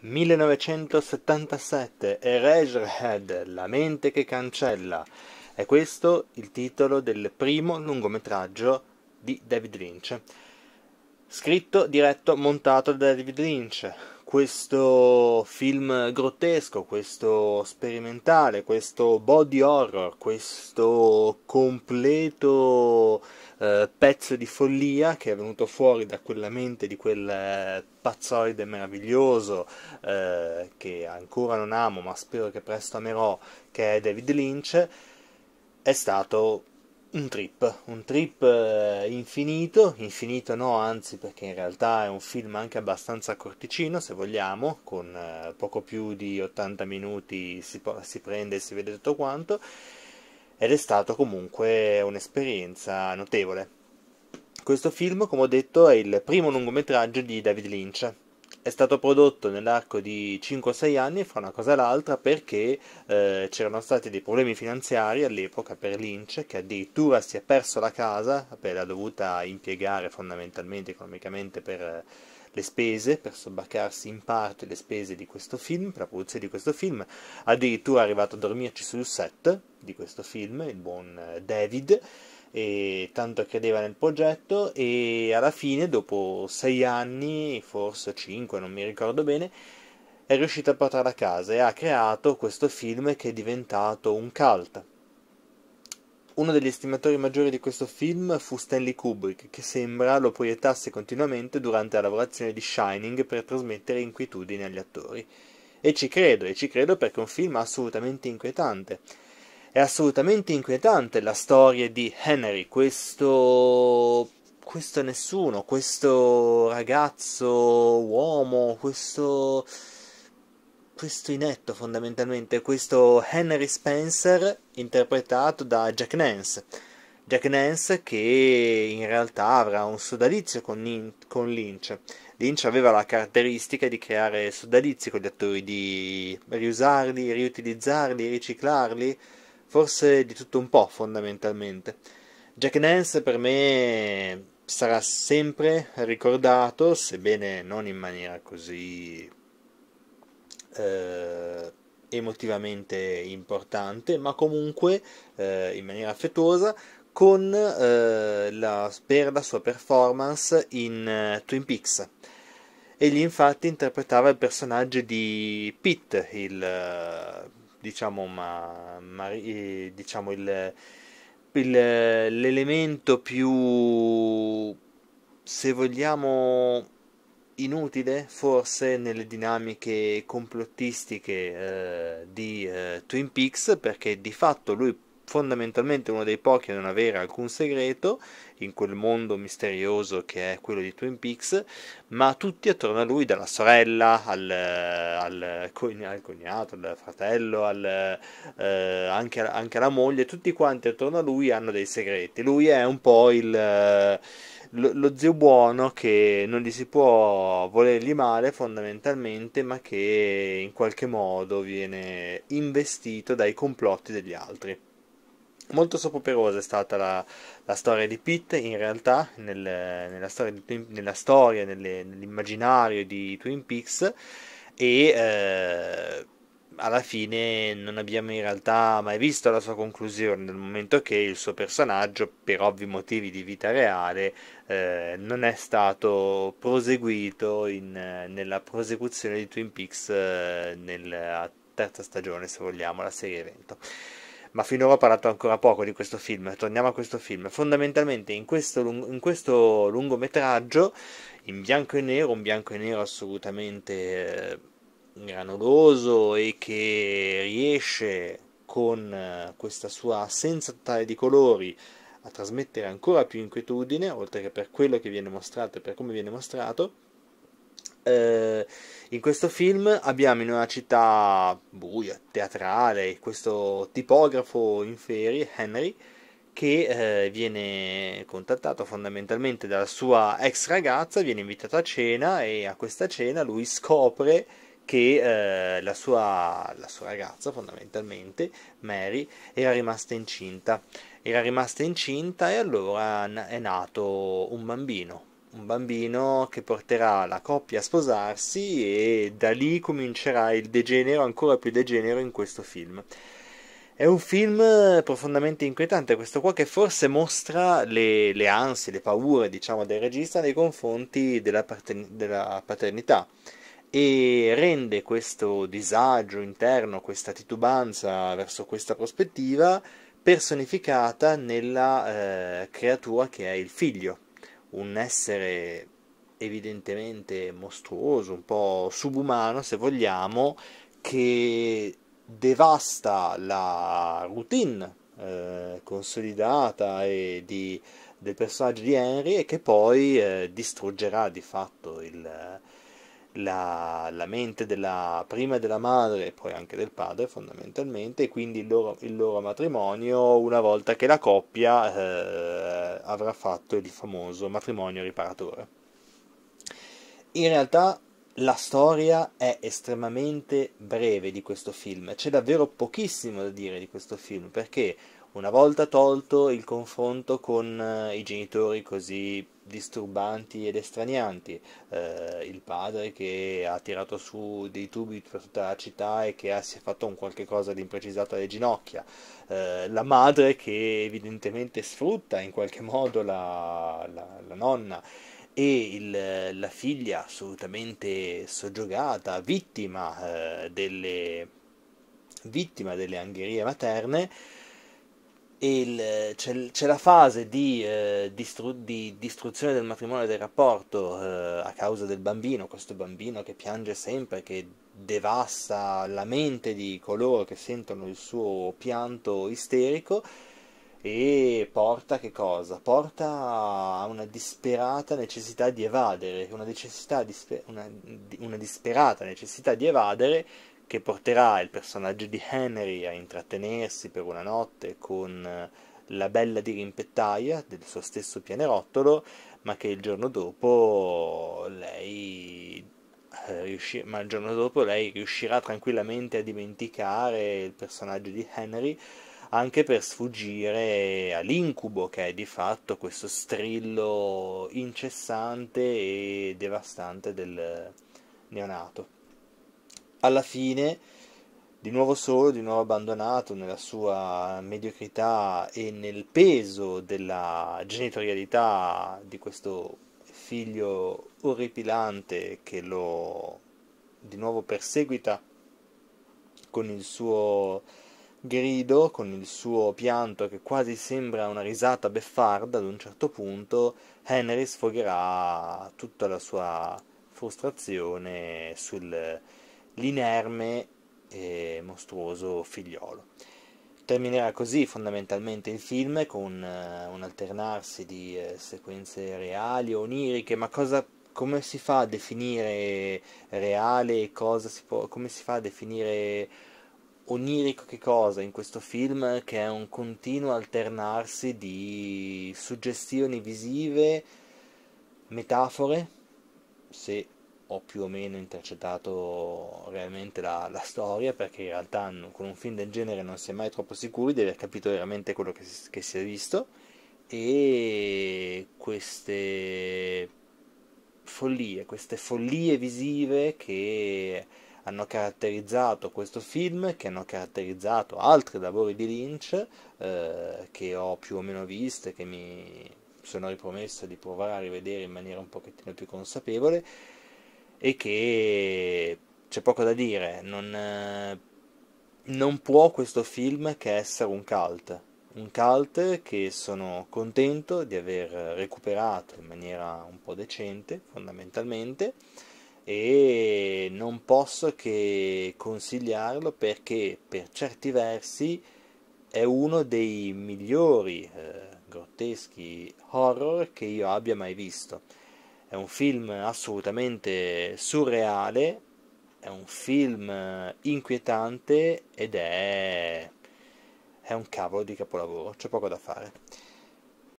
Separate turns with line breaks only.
1977, Eraserhead, la mente che cancella. È questo il titolo del primo lungometraggio di David Lynch. Scritto, diretto, montato da David Lynch, questo film grottesco, questo sperimentale, questo body horror, questo completo eh, pezzo di follia che è venuto fuori da quella mente di quel eh, pazzoide meraviglioso eh, che ancora non amo ma spero che presto amerò, che è David Lynch, è stato un trip, un trip eh, infinito, infinito no, anzi perché in realtà è un film anche abbastanza corticino se vogliamo, con eh, poco più di 80 minuti si, si prende e si vede tutto quanto, ed è stato comunque un'esperienza notevole. Questo film, come ho detto, è il primo lungometraggio di David Lynch, è stato prodotto nell'arco di 5-6 anni fra una cosa e l'altra perché eh, c'erano stati dei problemi finanziari all'epoca per Lynch che addirittura si è perso la casa, vabbè, l'ha dovuta impiegare fondamentalmente economicamente per eh, le spese, per sobbarcarsi in parte le spese di questo film, per la produzione di questo film, addirittura è arrivato a dormirci sul set di questo film, il buon eh, David, e tanto credeva nel progetto e alla fine dopo sei anni, forse cinque, non mi ricordo bene, è riuscito a portarla a casa e ha creato questo film che è diventato un cult. Uno degli estimatori maggiori di questo film fu Stanley Kubrick, che sembra lo proiettasse continuamente durante la lavorazione di Shining per trasmettere inquietudini agli attori. E ci credo, e ci credo perché è un film assolutamente inquietante è assolutamente inquietante la storia di Henry, questo questo nessuno, questo ragazzo, uomo, questo questo inetto fondamentalmente, questo Henry Spencer interpretato da Jack Nance. Jack Nance che in realtà avrà un sodalizio con, con Lynch. Lynch aveva la caratteristica di creare sodalizi con gli attori, di riusarli, riutilizzarli, riciclarli forse di tutto un po' fondamentalmente. Jack Nance per me sarà sempre ricordato, sebbene non in maniera così eh, emotivamente importante, ma comunque eh, in maniera affettuosa, con eh, la, per la sua performance in eh, Twin Peaks. Egli infatti interpretava il personaggio di Pete, il eh, diciamo, ma, ma, eh, diciamo il, il, l'elemento più, se vogliamo, inutile forse nelle dinamiche complottistiche eh, di eh, Twin Peaks perché di fatto lui fondamentalmente uno dei pochi a non avere alcun segreto in quel mondo misterioso che è quello di Twin Peaks, ma tutti attorno a lui, dalla sorella al, al, al cognato, al fratello, al, eh, anche, anche, alla moglie, tutti quanti attorno a lui hanno dei segreti. Lui è un po' il, lo, lo zio buono che non gli si può volergli male fondamentalmente, ma che in qualche modo viene investito dai complotti degli altri. Molto soppoperosa è stata la, la, storia di Pitt, in realtà, nel, nella storia, di, nella storia nelle, nell'immaginario di Twin Peaks, e eh, alla fine non abbiamo in realtà mai visto la sua conclusione, nel momento che il suo personaggio, per ovvi motivi di vita reale, eh, non è stato proseguito in, nella prosecuzione di Twin Peaks eh, nella terza stagione, se vogliamo, la serie evento ma finora ho parlato ancora poco di questo film, torniamo a questo film. Fondamentalmente in questo, in questo lungometraggio, in bianco e nero, un bianco e nero assolutamente eh, granuloso e che riesce con eh, questa sua assenza totale di colori a trasmettere ancora più inquietudine, oltre che per quello che viene mostrato e per come viene mostrato, eh, in questo film abbiamo in una città buia, teatrale, questo tipografo in ferie, Henry, che eh, viene contattato fondamentalmente dalla sua ex ragazza, viene invitato a cena e a questa cena lui scopre che eh, la, sua, la sua ragazza, fondamentalmente, Mary, era rimasta incinta. Era rimasta incinta e allora è nato un bambino, un bambino che porterà la coppia a sposarsi e da lì comincerà il degenero ancora più degenero in questo film. È un film profondamente inquietante, questo qua che forse mostra le, le ansie, le paure, diciamo, del regista nei confronti della, patern- della paternità e rende questo disagio interno, questa titubanza verso questa prospettiva personificata nella eh, creatura che è il figlio un essere evidentemente mostruoso, un po' subumano se vogliamo, che devasta la routine eh, consolidata e di, del personaggio di Henry e che poi eh, distruggerà di fatto il, la, la, mente della, prima della madre e poi anche del padre fondamentalmente e quindi il loro, il loro matrimonio una volta che la coppia eh, avrà fatto il famoso matrimonio riparatore. In realtà la storia è estremamente breve di questo film, c'è davvero pochissimo da dire di questo film perché una volta tolto il confronto con eh, i genitori così disturbanti ed estranianti, eh, il padre che ha tirato su dei tubi per tutta la città e che ha, si è fatto un qualche cosa di imprecisato alle ginocchia, eh, la madre che evidentemente sfrutta in qualche modo la, la, la nonna e il, la figlia assolutamente soggiogata, vittima, eh, delle, vittima delle angherie materne, il, c'è, c'è, la fase di, eh, distru- di, distruzione del matrimonio e del rapporto eh, a causa del bambino, questo bambino che piange sempre, che devasta la mente di coloro che sentono il suo pianto isterico e porta che cosa? Porta a una disperata necessità di evadere, una, disper- una, una disperata necessità di evadere che porterà il personaggio di Henry a intrattenersi per una notte con eh, la bella dirimpettaia del suo stesso pianerottolo, ma che il giorno dopo lei eh, Riusci- ma il giorno dopo lei riuscirà tranquillamente a dimenticare il personaggio di Henry anche per sfuggire all'incubo che è di fatto questo strillo incessante e devastante del neonato alla fine, di nuovo solo, di nuovo abbandonato nella sua mediocrità e nel peso della genitorialità di questo figlio orripilante che lo di nuovo perseguita con il suo grido, con il suo pianto che quasi sembra una risata beffarda, ad un certo punto Henry sfogherà tutta la sua frustrazione sul l'inerme e mostruoso figliolo. Terminerà così fondamentalmente il film con uh, un alternarsi di uh, sequenze reali o oniriche, ma cosa, come si fa a definire reale e come si fa a definire onirico che cosa in questo film che è un continuo alternarsi di suggestioni visive, metafore, se ho più o meno intercettato realmente la, la, storia, perché in realtà con un film del genere non si è mai troppo sicuri di aver capito veramente quello che si, che si è visto e queste follie, queste follie visive che hanno caratterizzato questo film, che hanno caratterizzato altri lavori di Lynch eh, che ho più o meno visto e che mi sono ripromesso di provare a rivedere in maniera un pochettino più consapevole e che c'è poco da dire, non, non può questo film che essere un cult. Un cult che sono contento di aver recuperato in maniera un po' decente, fondamentalmente, e non posso che consigliarlo perché per certi versi è uno dei migliori eh, grotteschi horror che io abbia mai visto è un film assolutamente surreale, è un film eh, inquietante ed è, è un cavolo di capolavoro, c'è poco da fare.